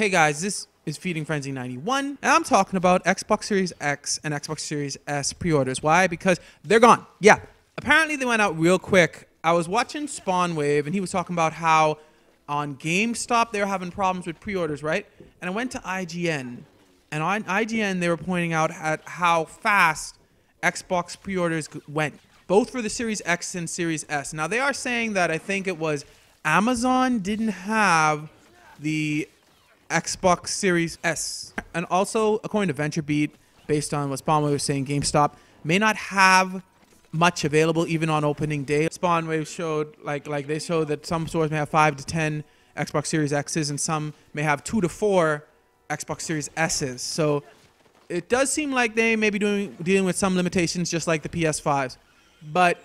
Hey guys, this is Feeding Frenzy 91, and I'm talking about Xbox Series X and Xbox Series S pre orders. Why? Because they're gone. Yeah, apparently they went out real quick. I was watching Spawn Wave, and he was talking about how on GameStop they were having problems with pre orders, right? And I went to IGN, and on IGN they were pointing out at how fast Xbox pre orders went, both for the Series X and Series S. Now they are saying that I think it was Amazon didn't have the Xbox Series S. And also, according to VentureBeat, based on what Spawn was saying, GameStop may not have much available even on opening day. Spawnwave showed like like they showed that some stores may have five to ten Xbox Series X's and some may have two to four Xbox Series S's. So it does seem like they may be doing dealing with some limitations just like the PS5s. But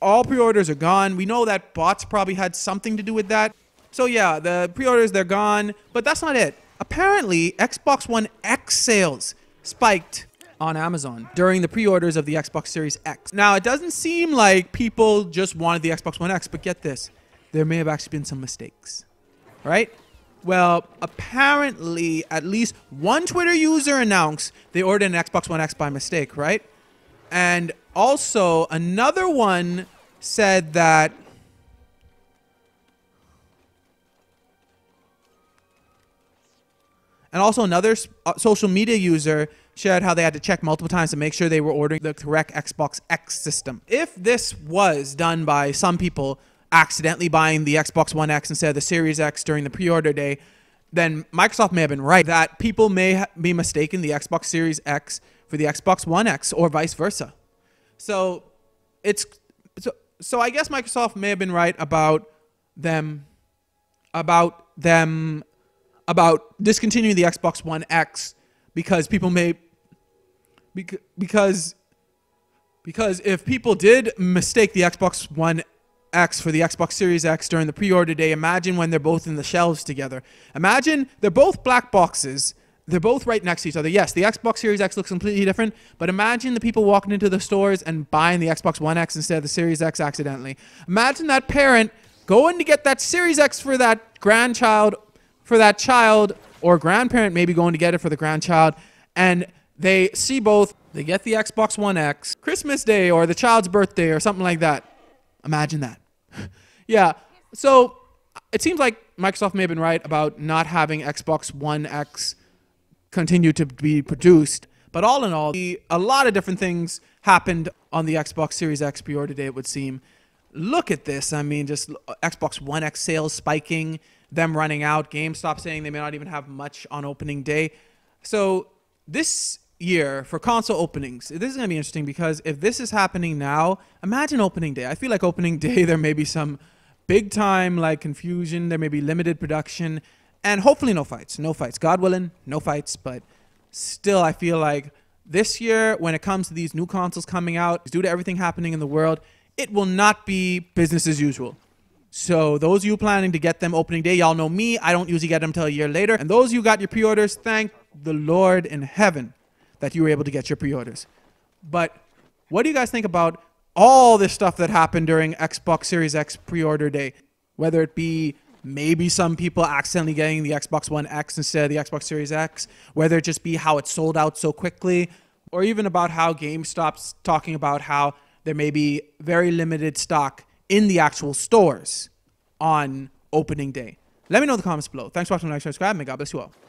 all pre-orders are gone. We know that bots probably had something to do with that. So yeah, the pre-orders they're gone, but that's not it. Apparently, Xbox One X sales spiked on Amazon during the pre-orders of the Xbox Series X. Now, it doesn't seem like people just wanted the Xbox One X, but get this. There may have actually been some mistakes. right? Well, apparently, at least one Twitter user announced they ordered an Xbox One X by mistake, right? And also, another one said that And also another uh, social media user shared how they had to check multiple times to make sure they were ordering the correct Xbox X system. If this was done by some people accidentally buying the Xbox One X instead of the Series X during the pre-order day, then Microsoft may have been right that people may be mistaken the Xbox Series X for the Xbox One X or vice versa. So it's so, so I guess Microsoft may have been right about them about them about discontinuing the Xbox One X because people may because because if people did mistake the Xbox One X for the Xbox Series X during the pre-order day, imagine when they're both in the shelves together. Imagine they're both black boxes. They're both right next to each other. Yes, the Xbox Series X looks completely different, but imagine the people walking into the stores and buying the Xbox One X instead of the Series X accidentally. Imagine that parent going to get that Series X for that grandchild for that child or grandparent maybe going to get it for the grandchild and they see both they get the xbox one x christmas day or the child's birthday or something like that imagine that yeah so it seems like microsoft may have been right about not having xbox one x continue to be produced but all in all a lot of different things happened on the xbox series x pre-order it would seem look at this i mean just xbox one x sales spiking them running out, GameStop saying they may not even have much on opening day. So this year for console openings, this is going to be interesting because if this is happening now, imagine opening day. I feel like opening day there may be some big time like confusion, there may be limited production and hopefully no fights. No fights. God willing, no fights, but still I feel like this year when it comes to these new consoles coming out, due to everything happening in the world, it will not be business as usual. So those you planning to get them opening day, y'all know me. I don't usually get them till a year later. And those you got your pre-orders, thank the Lord in heaven that you were able to get your pre-orders. But what do you guys think about all this stuff that happened during Xbox Series X pre-order day? Whether it be maybe some people accidentally getting the Xbox One X instead of the Xbox Series X, whether it just be how it sold out so quickly, or even about how GameStop's talking about how there may be very limited stock in the actual stores on opening day. Let me know in the comments below. Thanks for watching, like, subscribe, and God bless you all.